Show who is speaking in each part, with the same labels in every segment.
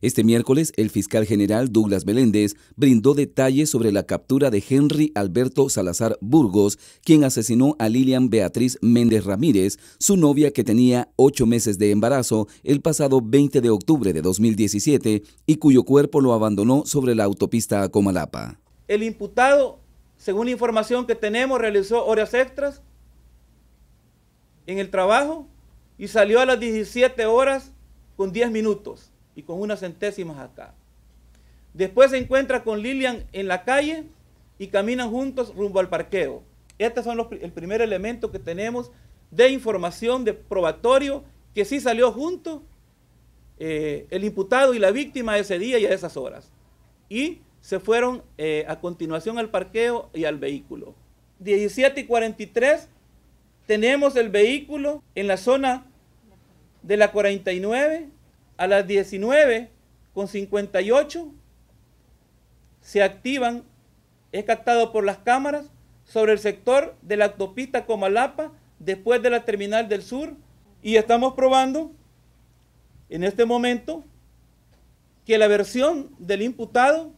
Speaker 1: Este miércoles, el fiscal general Douglas Meléndez brindó detalles sobre la captura de Henry Alberto Salazar Burgos, quien asesinó a Lilian Beatriz Méndez Ramírez, su novia que tenía ocho meses de embarazo el pasado 20 de octubre de 2017 y cuyo cuerpo lo abandonó sobre la autopista a Comalapa.
Speaker 2: El imputado, según la información que tenemos, realizó horas extras en el trabajo y salió a las 17 horas con 10 minutos y con unas centésimas acá. Después se encuentra con Lilian en la calle y caminan juntos rumbo al parqueo. Este son el primer elemento que tenemos de información de probatorio que sí salió junto eh, el imputado y la víctima ese día y a esas horas. Y se fueron eh, a continuación al parqueo y al vehículo. 17 y 43 tenemos el vehículo en la zona de la 49 a las 19.58 con se activan, es captado por las cámaras, sobre el sector de la Topita Comalapa, después de la terminal del sur, y estamos probando en este momento que la versión del imputado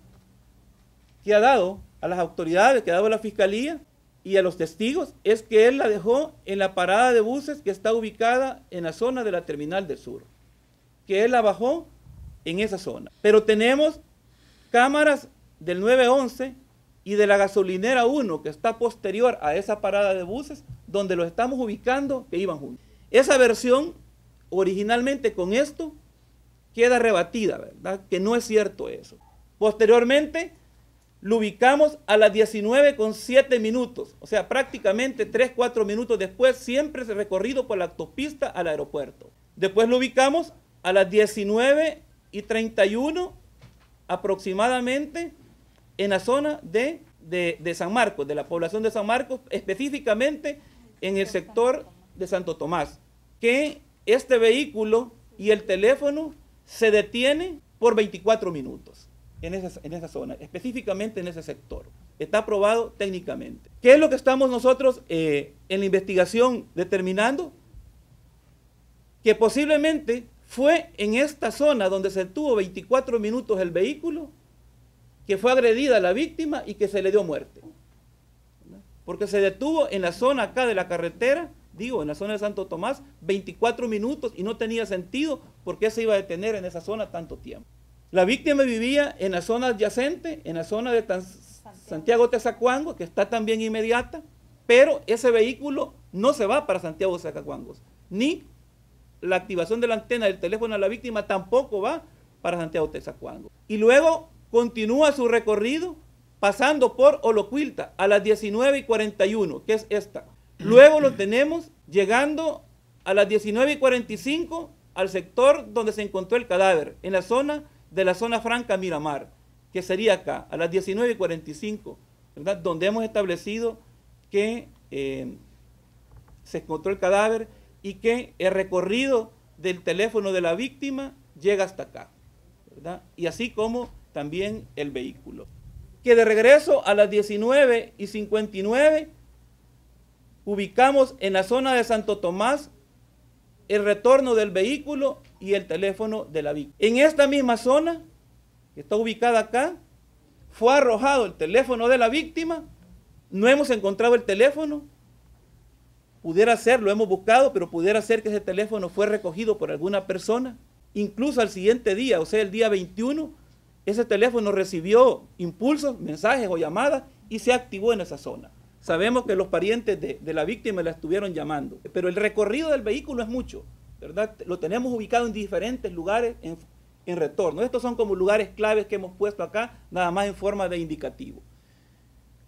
Speaker 2: que ha dado a las autoridades, que ha dado a la fiscalía y a los testigos, es que él la dejó en la parada de buses que está ubicada en la zona de la terminal del sur que él la bajó en esa zona. Pero tenemos cámaras del 911 y de la gasolinera 1 que está posterior a esa parada de buses donde lo estamos ubicando que iban juntos. Esa versión originalmente con esto queda rebatida, ¿verdad? Que no es cierto eso. Posteriormente lo ubicamos a las 19 con 7 minutos, o sea, prácticamente 3, 4 minutos después, siempre ese recorrido por la autopista al aeropuerto. Después lo ubicamos a las 19 y 31 aproximadamente en la zona de, San Marcos, de la población de San Marcos, específicamente en el sector de Santo Tomás, que este vehículo y el teléfono se detiene por 24 minutos en esa, en esa zona, específicamente en ese sector. Está aprobado técnicamente. ¿Qué es lo que estamos nosotros eh, en la investigación determinando? Que posiblemente fue en esta zona donde se detuvo 24 minutos el vehículo que fue agredida la víctima y que se le dio muerte. Porque se detuvo en la zona acá de la carretera, digo, en la zona de Santo Tomás, 24 minutos y no tenía sentido por qué se iba a detener en esa zona tanto tiempo. La víctima vivía en la zona adyacente, en la zona de Santiago Tezacuango, que está también inmediata, pero ese vehículo no se va para Santiago Tezacuango, ni la activación de la antena del teléfono a la víctima tampoco va para Santiago Texacuango. Y luego continúa su recorrido pasando por Olocuilta a las 19 y 41, que es esta. Luego lo tenemos llegando a las 19 y 45 al sector donde se encontró el cadáver, en la zona de la zona franca Miramar, que sería acá, a las 19 y 45, donde hemos establecido que eh, se encontró el cadáver y que el recorrido del teléfono de la víctima llega hasta acá. ¿verdad? Y así como también el vehículo. Que de regreso a las 19 y 59 ubicamos en la zona de Santo Tomás el retorno del vehículo y el teléfono de la víctima. En esta misma zona, que está ubicada acá, fue arrojado el teléfono de la víctima, no hemos encontrado el teléfono, Pudiera ser, lo hemos buscado, pero pudiera ser que ese teléfono fue recogido por alguna persona. Incluso al siguiente día, o sea, el día 21, ese teléfono recibió impulsos, mensajes o llamadas y se activó en esa zona. Sabemos que los parientes de, la víctima la estuvieron llamando, pero el recorrido del vehículo es mucho, ¿verdad? Lo tenemos ubicado en diferentes lugares en, en retorno. Estos son como lugares claves que hemos puesto acá, nada más en forma de indicativo.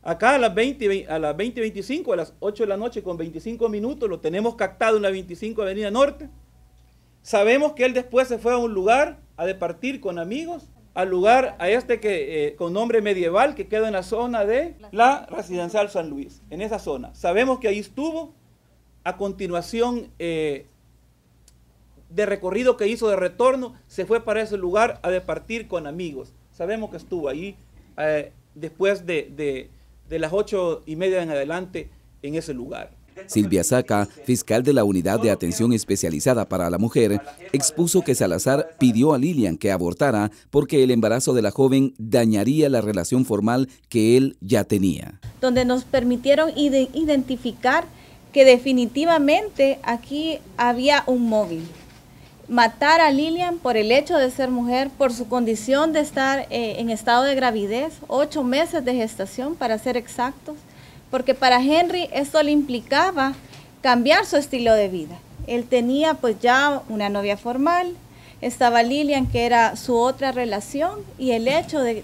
Speaker 2: Acá a las 20, a las 20 25, a las 8 de la noche con 25 minutos, lo tenemos captado en la 25 Avenida Norte. Sabemos que él después se fue a un lugar a departir con amigos, al lugar, a este que eh, con nombre medieval que queda en la zona de la residencial San Luis, en esa zona. Sabemos que ahí estuvo. A continuación, eh, de recorrido que hizo de retorno, se fue para ese lugar a departir con amigos. Sabemos que estuvo ahí eh, después de de las ocho y media en adelante en ese lugar.
Speaker 1: Silvia Saca, fiscal de la Unidad de Atención Especializada para la Mujer, expuso que Salazar pidió a Lilian que abortara porque el embarazo de la joven dañaría la relación formal que él ya tenía.
Speaker 3: Donde nos permitieron identificar que definitivamente aquí había un móvil matar a Lilian por el hecho de ser mujer, por su condición de estar eh, en estado de gravidez, ocho meses de gestación para ser exactos, porque para Henry esto le implicaba cambiar su estilo de vida. Él tenía pues ya una novia formal, estaba Lilian que era su otra relación y el hecho de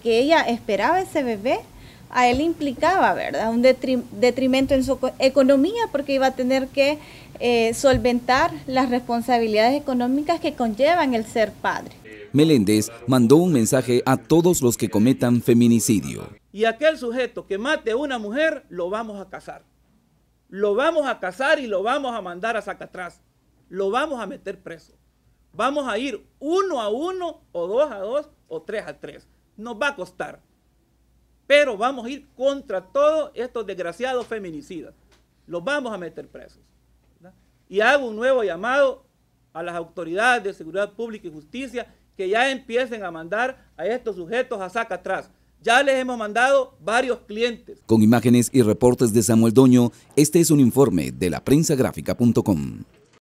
Speaker 3: que ella esperaba ese bebé a él implicaba, ¿verdad? Un detrimento en su economía porque iba a tener que eh, solventar las responsabilidades económicas que conllevan el ser padre.
Speaker 1: Meléndez mandó un mensaje a todos los que cometan feminicidio.
Speaker 3: Y
Speaker 2: aquel sujeto que mate a una mujer, lo vamos a cazar. Lo vamos a cazar y lo vamos a mandar a atrás, Lo vamos a meter preso. Vamos a ir uno a uno, o dos a dos, o tres a tres. Nos va a costar pero vamos a ir contra todos estos desgraciados feminicidas. Los vamos a meter presos. Y hago un nuevo llamado a las autoridades de seguridad pública y justicia que ya empiecen a mandar a estos sujetos a saca atrás. Ya les hemos mandado varios clientes.
Speaker 1: Con imágenes y reportes de Samuel Doño, este es un informe de la